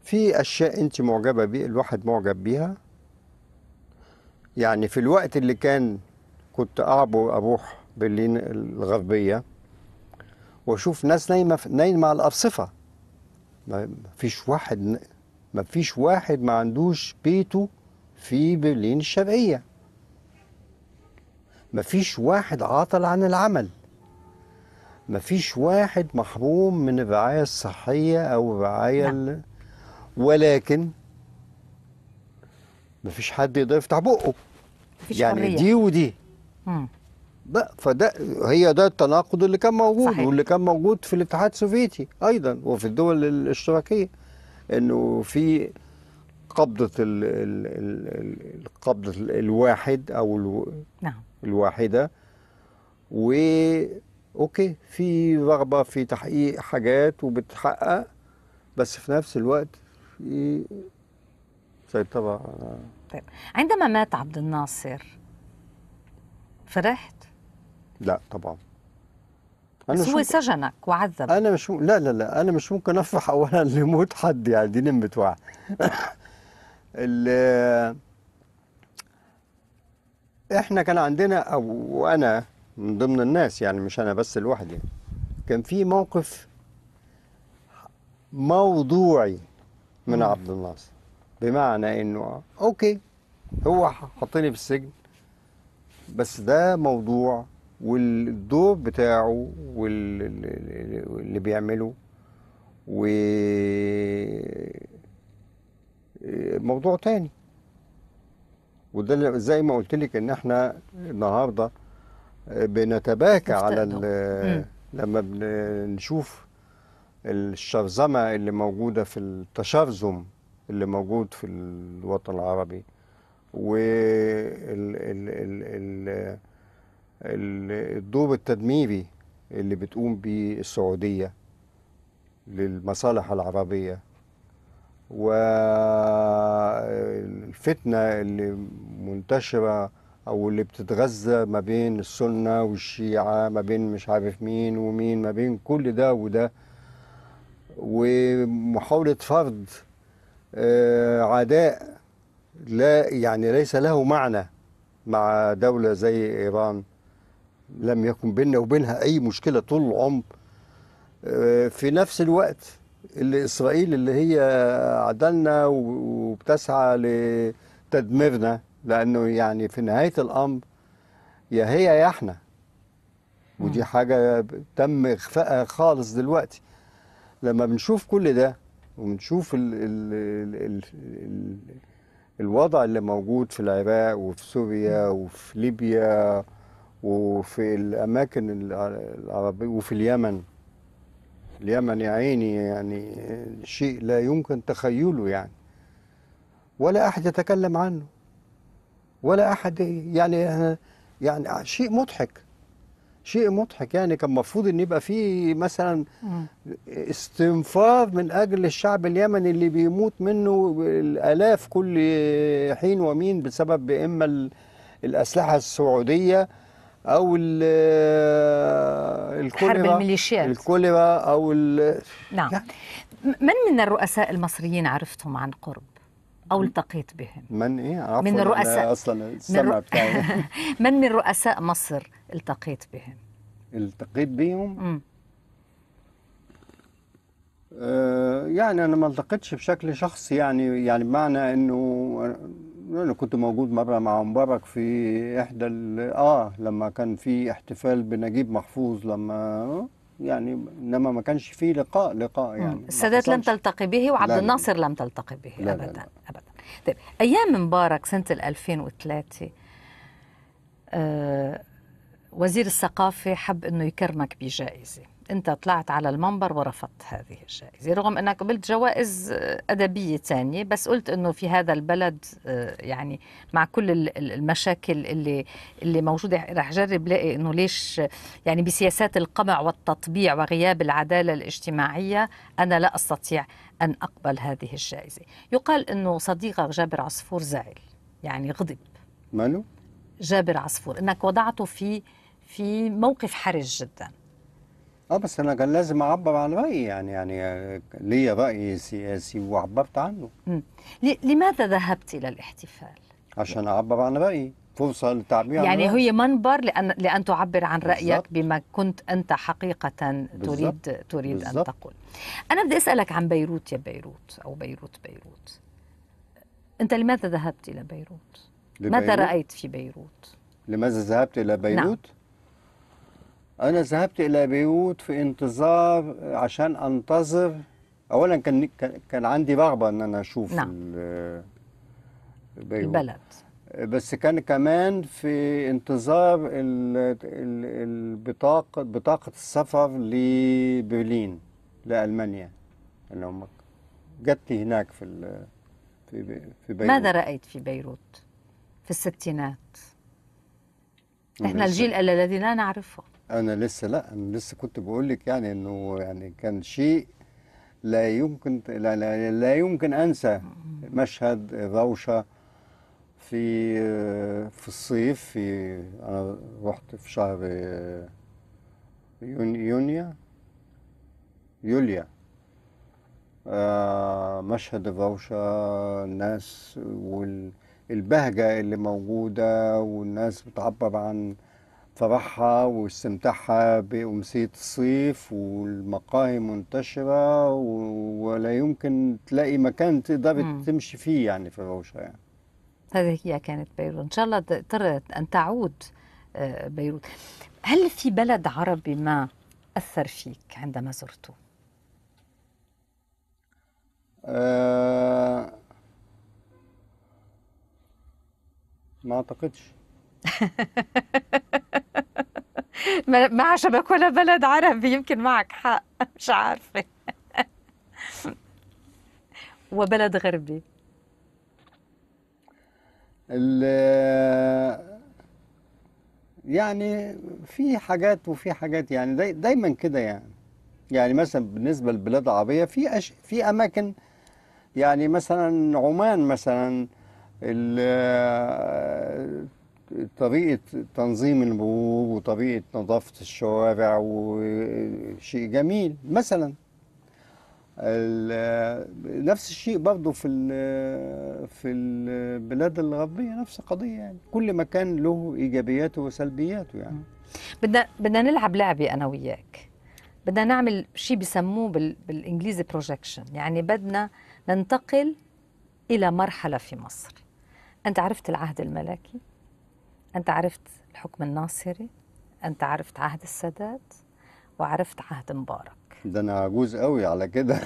S2: في اشياء انت معجبه بيه الواحد معجب بيها يعني في الوقت اللي كان كنت اعبر اروح برلين الغربيه واشوف ناس نايمه نايمه على الارصفه ما فيش واحد ما فيش واحد ما عندوش بيته في برلين الشرقية ما فيش واحد عاطل عن العمل ما فيش واحد محروم من الرعاية الصحية أو الرعاية نعم. ال... ولكن ما فيش حد يقدر يفتح بقه يعني حرية. دي ودي مم. ده فده هي ده التناقض اللي كان موجود صحيح. واللي كان موجود في الاتحاد السوفيتي ايضا وفي الدول الاشتراكيه انه في قبضه الـ الـ قبضه الواحد او نعم الواحده و اوكي في رغبه في تحقيق حاجات وبتحقق بس في نفس الوقت في سيطره
S1: طيب عندما مات عبد الناصر فرحت؟
S2: لا طبعا أنا بس هو ممكن... سجنك
S1: وعذبك انا
S2: مش م... لا لا لا انا مش ممكن افرح اولا [LAUGHS] لموت حد يعني دي نمت واحد [LAUGHS] ال... احنا كان عندنا او انا من ضمن الناس يعني مش انا بس لوحدي كان في موقف موضوعي من عبد الناصر بمعنى انه اوكي هو حطني في السجن بس ده موضوع والدور بتاعه واللي بيعمله و موضوع تاني وده زي ما قلت لك ان احنا النهارده بنتباكى على لما بنشوف الشرذمه اللي موجوده في التشرذم اللي موجود في الوطن العربي وال ال ال ال الدور التدميري اللي بتقوم به السعودية للمصالح العربية والفتنة اللي منتشرة أو اللي بتتغذى ما بين السنة والشيعة ما بين مش عارف مين ومين ما بين كل ده وده ومحاولة فرض آه، عداء لا يعني ليس له معنى مع دولة زي إيران لم يكن بيننا وبينها أي مشكلة طول العمر آه، في نفس الوقت اللي إسرائيل اللي هي عدلنا وبتسعى لتدميرنا لأنه يعني في نهاية الأمر يا هي يا إحنا ودي حاجة تم إخفائها خالص دلوقتي لما بنشوف كل ده وبنشوف ال ال ال ال الوضع اللي موجود في العراق وفي سوريا وفي ليبيا وفي الاماكن العربيه وفي اليمن اليمن يا عيني يعني شيء لا يمكن تخيله يعني ولا احد يتكلم عنه ولا احد يعني يعني شيء مضحك شيء مضحك يعني كان المفروض ان يبقى فيه مثلا استنفار من اجل الشعب اليمني اللي بيموت منه الالاف كل حين ومين بسبب اما الاسلحه السعوديه او آه، الكوليرا حرب الميليشيات الكوليرا او
S1: نعم من من الرؤساء المصريين عرفتهم عن قرب او التقيت
S2: بهم من ايه عفوا من الرؤساء اصلا السمع من بتاعي
S1: [LAUGHS] من من رؤساء مصر التقيت بهم
S2: التقيت بهم آه، يعني انا ما التقيتش بشكل شخصي يعني يعني بمعنى انه انا كنت موجود مره مع مبارك في احدى اه لما كان في احتفال بنجيب محفوظ لما يعني انما ما كانش في لقاء لقاء يعني السادات لم
S1: تلتقي به وعبد لا الناصر لا. لم تلتقي به لا ابدا لا لا. ابدا طيب ايام مبارك سنه 2003 آه وزير الثقافه حب انه يكرمك بجائزه أنت طلعت على المنبر ورفضت هذه الجائزة رغم أنك قبلت جوائز أدبية ثانية بس قلت أنه في هذا البلد آه، يعني مع كل المشاكل اللي اللي موجودة رح جرب لاقي أنه ليش يعني بسياسات القمع والتطبيع وغياب العدالة الاجتماعية أنا لا أستطيع أن أقبل هذه الجائزة يقال أنه صديقك جابر عصفور زعل يعني غضب ماله؟ جابر عصفور أنك وضعته في في موقف حرج جداً
S2: اه بس انا كان لازم اعبر عن رايي يعني يعني ليا راي سياسي وعبرت عنه
S1: لماذا ذهبت الى الاحتفال
S2: عشان اعبر عن رايي فرصه للتعبير يعني عن رأيي.
S1: هي منبر لان لان تعبر عن بالزبط. رايك بما كنت انت حقيقه بالزبط. تريد تريد بالزبط. ان تقول انا بدي اسالك عن بيروت يا بيروت او بيروت بيروت انت لماذا ذهبت الى بيروت
S2: ماذا رايت
S1: في بيروت
S2: لماذا ذهبت الى نعم. بيروت نعم. أنا ذهبت إلى بيروت في انتظار عشان أنتظر أولا كان كان عندي رغبة إن أنا أشوف نعم. بيروت البلد بس كان كمان في انتظار البطاقة بطاقة السفر لبرلين لألمانيا اللي يعني هم جت هناك في في في بيروت ماذا
S1: رأيت في بيروت في الستينات؟ احنا الجيل الذي لا نعرفه
S2: انا لسه لا انا لسه كنت بقول لك يعني انه يعني كان شيء لا يمكن لا, لا, لا يمكن انسى مشهد روشه في في الصيف في انا رحت في شهر يونيو يوليا آه، مشهد الروشه الناس والبهجه اللي موجوده والناس بتعبر عن فرحها واستمتعها بأمسية الصيف والمقاهي منتشرة ولا يمكن تلاقي مكان تقدر تمشي فيه يعني في الروشة يعني
S1: هذه هي كانت بيروت إن شاء الله تقدر أن تعود آه، بيروت هل في بلد عربي ما أثر فيك عندما زرته؟
S2: أه ما أعتقدش [LAUGHS]
S1: ما عجبك ولا بلد عربي يمكن معك حق [LAUGHS] مش عارفة [LAUGHS] وبلد غربي
S2: يعني في حاجات وفي حاجات يعني داي دايما كده يعني يعني مثلا بالنسبه للبلاد العربيه في أش... في اماكن يعني مثلا عمان مثلا طريقة تنظيم المرور وطريقة نظافة الشوارع وشيء جميل مثلا نفس الشيء برضه في في البلاد الغربية نفس القضية يعني كل مكان له إيجابياته وسلبياته يعني
S1: بدنا بدنا نلعب لعبة أنا وياك بدنا نعمل شيء بسموه بالإنجليزي بروجكشن يعني بدنا ننتقل إلى مرحلة في مصر أنت عرفت العهد الملكي أنت عرفت الحكم الناصري أنت عرفت عهد السادات وعرفت عهد مبارك
S2: ده أنا عجوز قوي على كده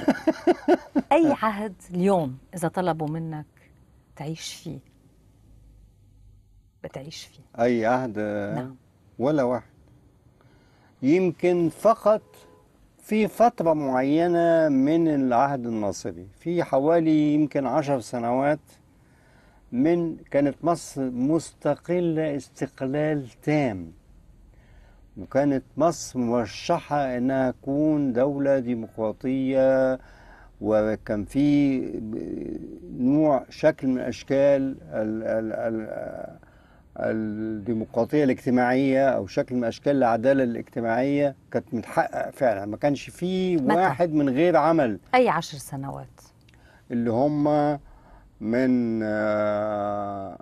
S1: [LAUGHS] أي عهد اليوم إذا طلبوا منك تعيش فيه بتعيش
S2: فيه أي عهد نعم. ولا واحد يمكن فقط في فترة معينة من العهد الناصري في حوالي يمكن عشر سنوات من كانت مصر مستقلة استقلال تام وكانت مصر مرشحة إنها تكون دولة ديمقراطية وكان في نوع شكل من أشكال الديمقراطية الاجتماعية أو شكل من أشكال العدالة الاجتماعية كانت متحقق فعلا ما كانش فيه واحد من غير عمل
S1: أي عشر سنوات
S2: اللي هم من آه،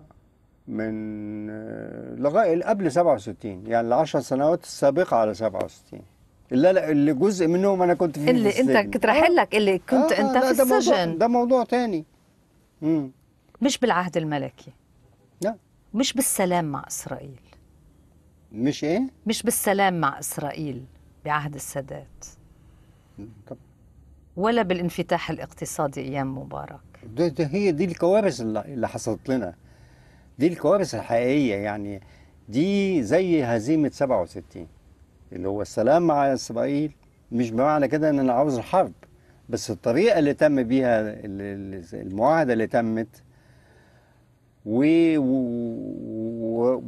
S2: من آه، لغايه قبل 67 يعني ال 10 سنوات السابقه على 67 لا لا اللي جزء منهم انا كنت فيه اللي في السجن. انت كنت رايح لك اللي آه، كنت آه انت في ده السجن موضوع ده موضوع تاني مم. مش
S1: بالعهد الملكي لا مش بالسلام مع اسرائيل مش ايه مش بالسلام مع اسرائيل بعهد السادات طب. ولا بالانفتاح الاقتصادي ايام مبارك
S2: ده, ده هي دي الكوارث اللي حصلت لنا دي الكوارث الحقيقيه يعني دي زي هزيمه 67 اللي هو السلام مع اسرائيل مش بمعنى كده ان انا عاوز الحرب بس الطريقه اللي تم بيها المعاهده اللي تمت و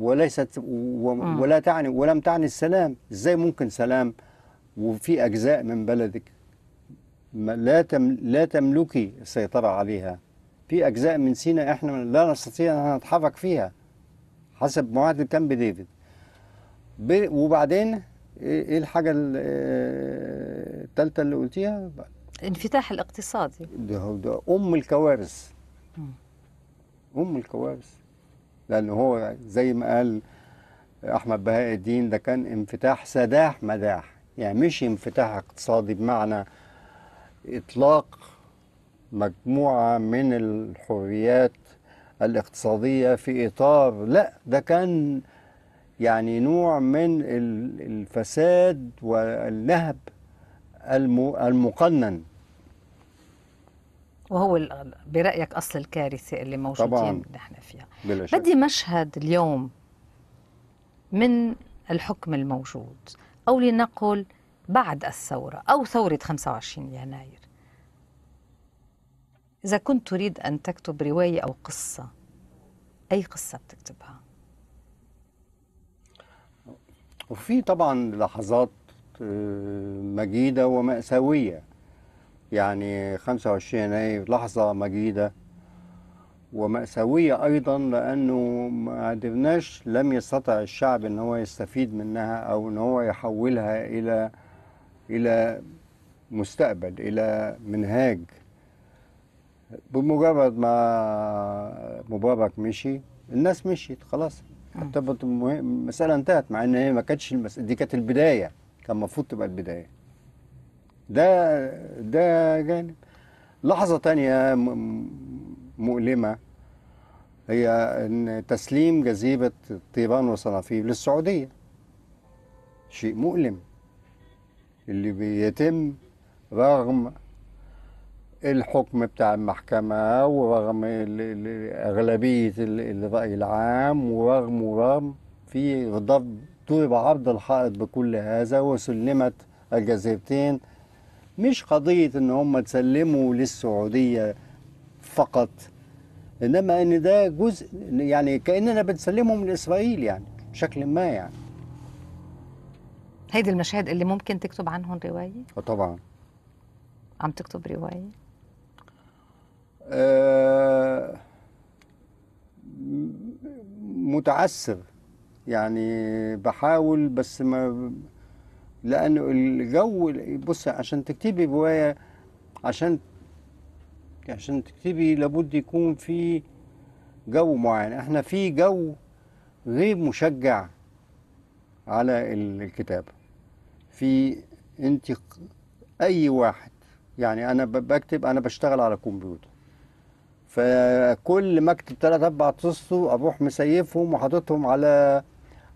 S2: وليست ولا تعني ولم تعني السلام ازاي ممكن سلام وفي اجزاء من بلدك لا لا تملكي السيطرة عليها في أجزاء من سينا إحنا لا نستطيع أن نتحرك فيها حسب معاهدة كامب ديفيد وبعدين إيه, إيه الحاجة الثالثة آه، اللي قلتيها
S1: الانفتاح الاقتصادي
S2: ده, ده أم الكوارث أم الكوارث لأن هو زي ما قال أحمد بهاء الدين ده كان انفتاح سداح مداح يعني مش انفتاح اقتصادي بمعنى إطلاق مجموعة من الحريات الاقتصادية في إطار لا ده كان يعني نوع من الفساد والنهب المقنن
S1: وهو برأيك أصل الكارثة اللي موجودين طبعاً نحن فيها بدي مشهد اليوم من الحكم الموجود أو لنقل بعد الثورة أو ثورة 25 يناير إذا كنت تريد أن تكتب رواية أو قصة أي قصة بتكتبها؟
S2: وفي طبعا لحظات آه، مجيدة ومأساوية يعني 25 يناير لحظة مجيدة ومأساوية أيضا لأنه ما قدرناش لم يستطع الشعب أن هو يستفيد منها أو أن هو يحولها إلى إلى مستقبل إلى منهاج بمجرد ما مبارك مشي الناس مشيت خلاص حتى المسألة انتهت مع ان هي ما كانتش المس... دي كانت البداية كان المفروض تبقى البداية ده ده جانب لحظة تانية مؤلمة هي ان تسليم جزيرة طيران وصنافير للسعودية شيء مؤلم اللي بيتم رغم الحكم بتاع المحكمة ورغم أغلبية الرأي العام ورغم ورغم في ضرب ضرب عرض الحائط بكل هذا وسلمت الجزيرتين مش قضية إن هم تسلموا للسعودية فقط إنما إن ده جزء يعني كأننا بنسلمهم لإسرائيل يعني بشكل ما يعني
S1: هيدي المشاهد اللي ممكن تكتب عنهم روايه آه، طبعا عم تكتب روايه
S2: آه، متعسر يعني بحاول بس ما لانه الجو بص عشان تكتبي روايه عشان عشان تكتبي لابد يكون في جو معين احنا في جو غير مشجع على الكتابه في انت اي واحد يعني انا بكتب انا بشتغل على كمبيوتر فكل ما اكتب ثلاث اربع تصو اروح مسيفهم وحاططهم على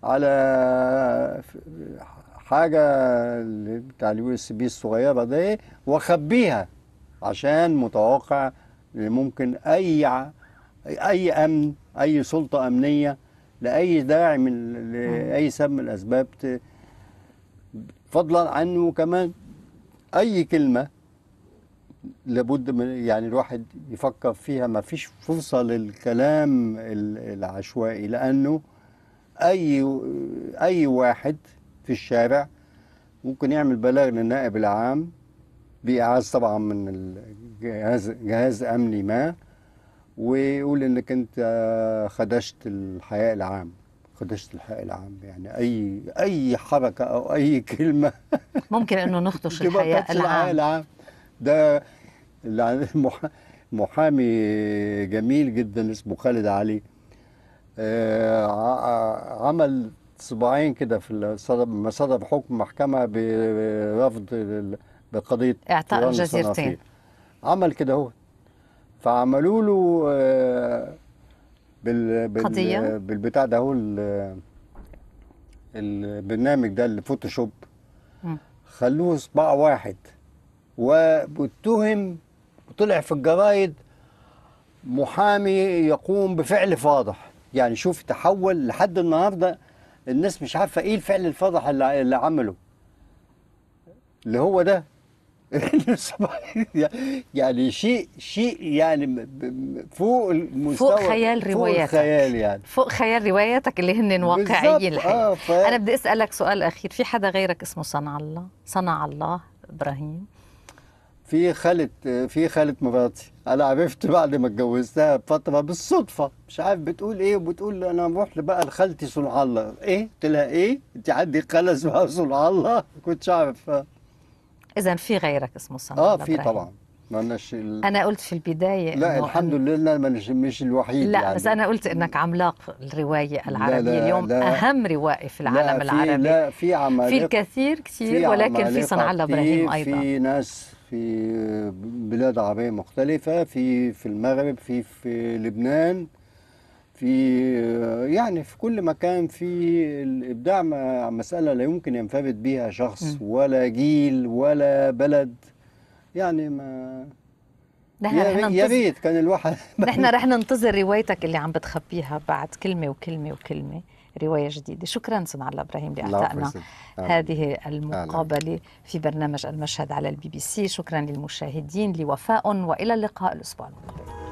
S2: على حاجه بتاع اليو اس بي الصغيره دي واخبيها عشان متوقع ممكن اي اي امن اي سلطه امنيه لاي داعي من لاي سبب من الاسباب فضلا عنه كمان اي كلمه لابد من يعني الواحد يفكر فيها ما فيش فرصه للكلام العشوائي لانه اي اي واحد في الشارع ممكن يعمل بلاغ للنائب العام باعاز طبعا من جهاز جهاز امني ما ويقول انك انت خدشت الحياء العام قديش الحق العام يعني أي أي حركة أو أي [LAUGHS] كلمة
S1: ممكن إنه نخدش الحق العام. العام
S2: ده محامي جميل جدا اسمه خالد علي آه، عمل صباعين كده في صدر ما صدر حكم محكمة برفض بقضية إعطاء الجزيرتين عمل كده هو فعملوا له آه، بال بال بالبتاع ده هو البرنامج ده الفوتوشوب خلوه صباع واحد واتهم وطلع في الجرايد محامي يقوم بفعل فاضح يعني شوف تحول لحد النهارده الناس مش عارفه ايه الفعل الفاضح اللي, اللي عمله اللي هو ده [LAUGHS] يعني شيء شيء يعني فوق المستوى فوق خيال رواياتك فوق خيال يعني
S1: فوق خيال رواياتك اللي هن واقعيين الحقيقه آه ف... انا بدي اسالك سؤال اخير في حدا غيرك اسمه صنع الله صنع الله ابراهيم
S2: في خالة في خالة مراتي انا عرفت بعد ما اتجوزتها بفتره بالصدفه مش عارف بتقول ايه وبتقول انا بروح بقى لخالتي صنع الله ايه قلت لها ايه انت عندي خاله اسمها صنع الله كنتش عارف
S1: اذا في غيرك اسمه صنع اه في طبعا
S2: ما ال... انا
S1: قلت في البدايه لا الحمد
S2: لله ما مش الوحيد لا يعني. بس انا
S1: قلت انك عملاق الروايه العربيه لا لا اليوم لا اهم روائي في العالم لا في العربي
S2: لا في عمالقه في
S1: الكثير كثير في ولكن في صنع الله ابراهيم ايضا في
S2: ناس في بلاد عربيه مختلفه في في المغرب في في لبنان في يعني في كل مكان في الابداع مساله لا يمكن ينفبت بها شخص م. ولا جيل ولا بلد يعني ما نحن رح ننتظر يا ريت كان الواحد [LAUGHS] نحن
S1: رح ننتظر روايتك اللي عم بتخبيها بعد كلمه وكلمه وكلمه روايه جديده شكرا صنع الله ابراهيم لاعطائنا هذه المقابله في برنامج المشهد على البي بي سي شكرا للمشاهدين لوفاء والى اللقاء الاسبوع المقبل